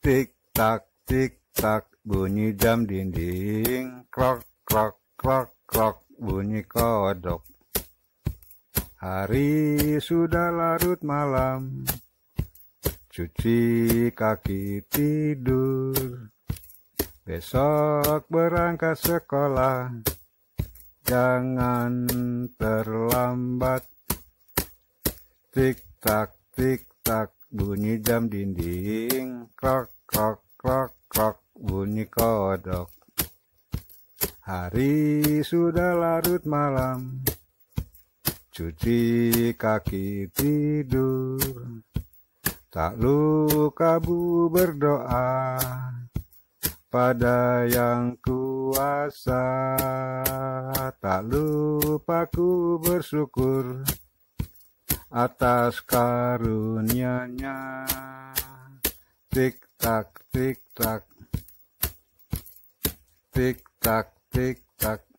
Tik tak tik tak bunyi jam dinding, krok krok krok krok bunyi kodok. Hari sudah larut malam, cuci kaki tidur. Besok berangkat sekolah, jangan terlambat. Tik tak tik tak bunyi jam dinding krok krok krok krok bunyi kodok hari sudah larut malam cuci kaki tidur tak luka bu berdoa pada yang kuasa tak lupa ku bersyukur atas karunia-Nya. Tik tak tik tak. Tik tak tik tak.